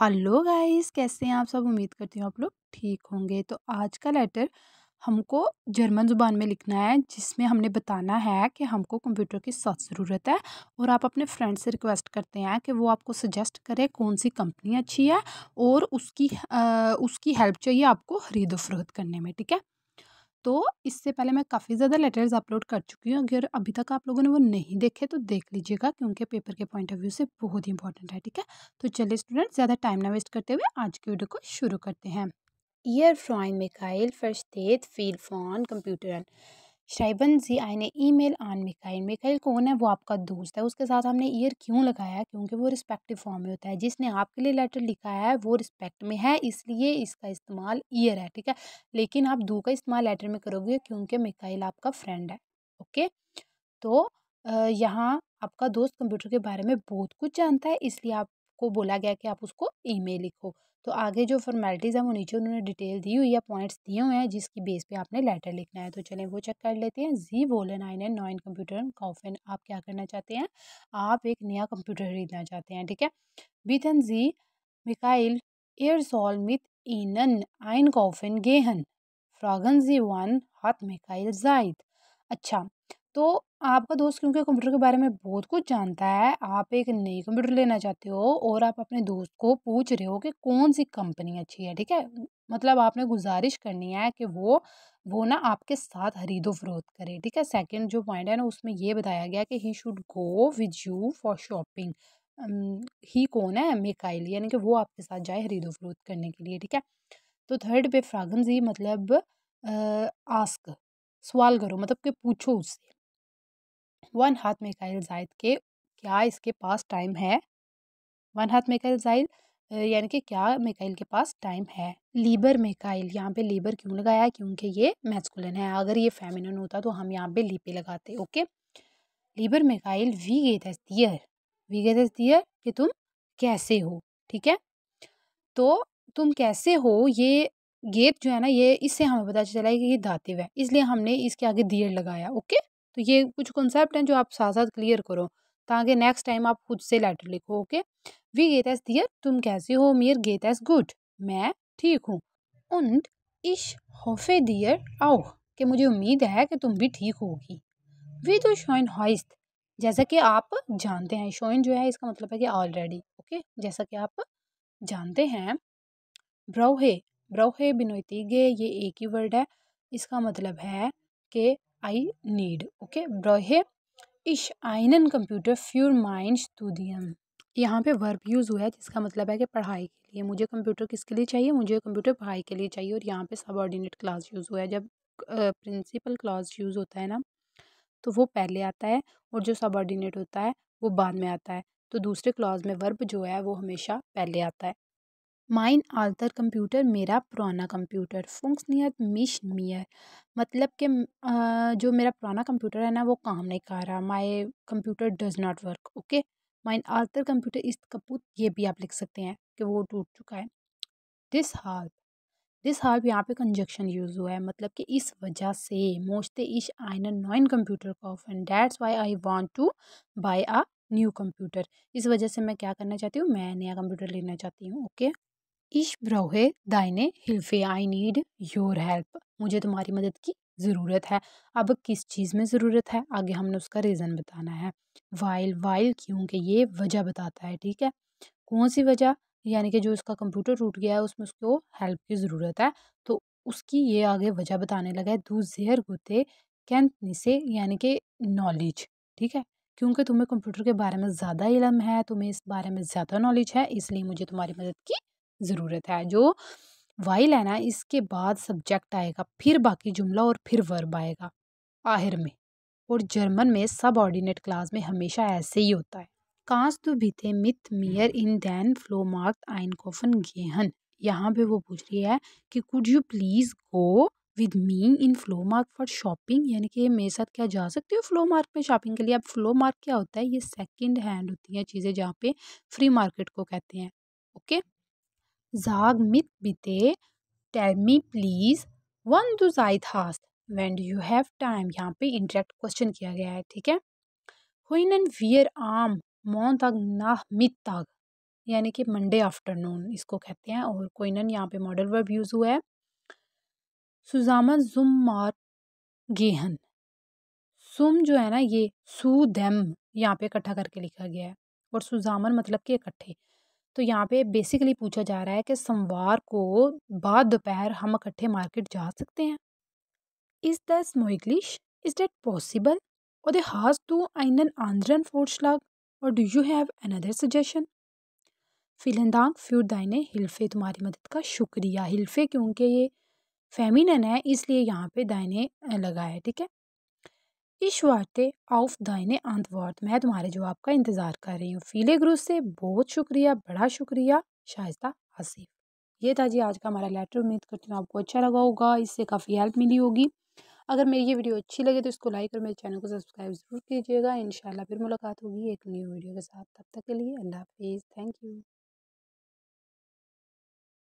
Hello guys कैसे हैं आप सब उम्मीद करती हूँ आप लोग ठीक होंगे तो आज का लेटर हमको जर्मन ज़ुबान में लिखना है जिसमें हमने बताना है कि हमको कंप्यूटर की सख्त ज़रूरत है और आप अपने फ्रेंड से रिक्वेस्ट करते हैं कि वो आपको सजेस्ट करे कौन सी कंपनी अच्छी है और उसकी आ, उसकी हेल्प चाहिए आपको खरीदो फरोख्त करने में ठीक है तो इससे पहले मैं काफ़ी ज़्यादा लेटर्स अपलोड कर चुकी हूँ अगर अभी तक आप लोगों ने वो नहीं देखे तो देख लीजिएगा क्योंकि पेपर के पॉइंट ऑफ व्यू से बहुत ही इंपॉर्टेंट है ठीक है तो चलिए स्टूडेंट ज़्यादा टाइम ना वेस्ट करते हुए आज की वीडियो को शुरू करते हैं ईयर फ्राइन Michael versteht viel von Computern. शाइबन जी आई ने ई मेल आन मिखाइल मिखाइल कौन है वो आपका दोस्त है उसके साथ हमने ईयर क्यों लगाया है क्योंकि वो रिस्पेक्टिव फॉर्म में होता है जिसने आपके लिए लेटर लिखा है वो रिस्पेक्ट में है इसलिए इसका इस्तेमाल ईयर है ठीक है लेकिन आप दो का इस्तेमाल लेटर में करोगे क्योंकि मिखाइल आपका फ्रेंड है ओके तो यहाँ आपका दोस्त कंप्यूटर के बारे में बहुत कुछ जानता है इसलिए आप को बोला गया कि आप उसको ई लिखो तो आगे जो फॉर्मेलिटीज़ है वो नीचे उन्होंने डिटेल दी हुई है पॉइंट्स दिए हुए हैं जिसकी बेस पे आपने लेटर लिखना है तो चलें वो चेक कर लेते हैं जी वोलन आइन एंड नॉइन कंप्यूटर कॉफिन आप क्या करना चाहते हैं आप एक नया कंप्यूटर खरीदना चाहते हैं ठीक है बीथन जी मिकाइल एयरसॉल मिथ ईनन आइन कॉफिन गेहन फ्रागन जी वन हाथ मिकाइल जाइद अच्छा तो आपका दोस्त क्योंकि कंप्यूटर के बारे में बहुत कुछ जानता है आप एक नई कंप्यूटर लेना चाहते हो और आप अपने दोस्त को पूछ रहे हो कि कौन सी कंपनी अच्छी है ठीक है मतलब आपने गुजारिश करनी है कि वो वो ना आपके साथ खरीदो फरोख्त करे ठीक है सेकंड जो पॉइंट है ना उसमें ये बताया गया कि he should go with you for shopping he कौन है मेकाइल यानी कि वो आपके साथ जाए खरीदो फरोख्त करने के लिए ठीक है तो थर्ड पे फ्रागन जी मतलब आस्क सवाल करो मतलब कि पूछो उससे वन हाथ मिकाइल जायद के क्या इसके पास टाइम है वन हाथ मिकाइल जायद यानी कि क्या मिकाइल के पास टाइम है लीबर मिकाइल यहाँ पे लीबर क्यों लगाया क्योंकि ये मैस्कुलन है अगर ये फेमिनन होता तो हम यहाँ पे लीपे लगाते ओके लीबर मिकाइल वी गे दस्तियर दियर वी गे दस्तियर दियर कि तुम कैसे हो ठीक है तो तुम कैसे हो ये गेत जो है ना ये इससे हमें पता चला है कि ये दातिव है इसलिए हमने इसके आगे दियर लगाया ओके तो ये कुछ कॉन्सेप्ट हैं जो आप साथ साथ क्लियर करो ताकि नेक्स्ट टाइम आप खुद से लेटर लिखो ओके वी गेट एस दियर तुम कैसे हो मेयर गेट एस गुड मैं ठीक हूँ उन्ड इश होफे दियर आओ कि मुझे उम्मीद है कि तुम भी ठीक होगी वी तो शोइन हॉइस्ट जैसा कि आप जानते हैं शोइन जो है इसका मतलब है कि ऑलरेडी ओके जैसा कि आप जानते हैं ब्रोहे ब्रोहे बिनोतीगे ये एक ही वर्ड है इसका मतलब है कि आई नीड ओके ब्रोहे इश आइनन कंप्यूटर फ्यूर माइंड टू दी यहाँ पे वर्ब यूज़ हुआ है जिसका मतलब है कि पढ़ाई के लिए मुझे कंप्यूटर किसके लिए चाहिए मुझे कंप्यूटर पढ़ाई के लिए चाहिए और यहाँ पे ऑर्डिनेट क्लास यूज़ हुआ है जब प्रिंसिपल क्लास यूज़ होता है ना तो वो पहले आता है और जो ऑर्डिनेट होता है वो बाद में आता है तो दूसरे क्लास में वर्ब जो है वो हमेशा पहले आता है माइन आल्तर कंप्यूटर मेरा पुराना कंप्यूटर फंक्सनियत मिश मियर मतलब कि जो मेरा पुराना कंप्यूटर है ना वो काम नहीं कर रहा my computer does not work okay माइन आल्तर कंप्यूटर इस कपूत ये भी आप लिख सकते हैं कि वो टूट चुका है दिस हाल दिस हाल यहाँ पे कंजक्शन यूज़ हुआ है मतलब कि इस वजह से मोस्ट इश आई नॉइन कंप्यूटर का ऑफन that's why I want to buy a new computer इस वजह से मैं क्या करना चाहती हूँ मैं नया कंप्यूटर लेना चाहती हूँ ओके इश ब्रोहे दाइने हिल्फे आई नीड योर हेल्प मुझे तुम्हारी मदद की ज़रूरत है अब किस चीज़ में ज़रूरत है आगे हमने उसका रीज़न बताना है वाइल वाइल क्योंकि ये वजह बताता है ठीक है कौन सी वजह यानी कि जो उसका कंप्यूटर टूट गया है उसमें उसको हेल्प की ज़रूरत है तो उसकी ये आगे वजह बताने लगा है दू जेयर गुते कैंत निसे यानी कि नॉलेज ठीक है क्योंकि तुम्हें कंप्यूटर के बारे में ज़्यादा इलम है तुम्हें इस बारे में ज़्यादा नॉलेज है इसलिए मुझे तुम्हारी मदद की ज़रूरत है जो वाइल है ना इसके बाद सब्जेक्ट आएगा फिर बाकी जुमला और फिर वर्ब आएगा आहिर में और जर्मन में सब ऑर्डिनेट क्लास में हमेशा ऐसे ही होता है कांस तो भीते मिथ मियर इन दैन फ्लो मार्क आइन कोफन गेहन यहाँ पे वो पूछ रही है कि could you please go with me in फ्लो मार्क फॉर शॉपिंग यानी कि मेरे साथ क्या जा सकते हो फ्लो मार्क में शॉपिंग के लिए अब फ्लो मार्क क्या होता है ये सेकेंड हैंड होती हैं चीज़ें जहाँ पे फ्री मार्केट को कहते हैं okay Zagmitbite, tell me please, when do Zeithast, when do you have time? यहाँ पे इंटरेक्ट क्वेश्चन किया गया है ठीक है हुइन एंड वियर आम मोन तक नाह मित तक यानी कि मंडे आफ्टरनून इसको कहते हैं और कोइनन यहाँ पे मॉडल वर्ब यूज़ हुआ है सुजामा जुम मार गेहन सुम जो है ना ये सू दैम यहाँ पे इकट्ठा करके लिखा गया है और सुजामन मतलब कि इकट्ठे तो यहाँ पे बेसिकली पूछा जा रहा है कि सोमवार को बाद दोपहर हम इकट्ठे मार्केट जा सकते हैं इज द स्मोइग्लिश इज डेट पॉसिबल और दे हाज टू तो आंद्रन फोर्स लाग और do you have another suggestion फिलंदांग फ्यूर दाइने हिल्फे तुम्हारी मदद का शुक्रिया हिल्फे क्योंकि ये फेमिनन है इसलिए यहाँ पे दाइने लगाया है ठीक है इश वास्ते auf दाइने आंतवार्त मैं तुम्हारे जवाब का इंतज़ार कर रही हूँ फीले गुरु से बहुत शुक्रिया बड़ा शुक्रिया शायस्ता आसिफ ये था जी आज का हमारा लेटर उम्मीद करती हूँ आपको अच्छा लगा होगा इससे काफ़ी हेल्प मिली होगी अगर मेरी ये वीडियो अच्छी लगे तो इसको लाइक और मेरे चैनल को सब्सक्राइब ज़रूर कीजिएगा इन फिर मुलाकात होगी एक न्यू वीडियो के साथ तब तक के लिए अल्लाह हाफिज़ थैंक यू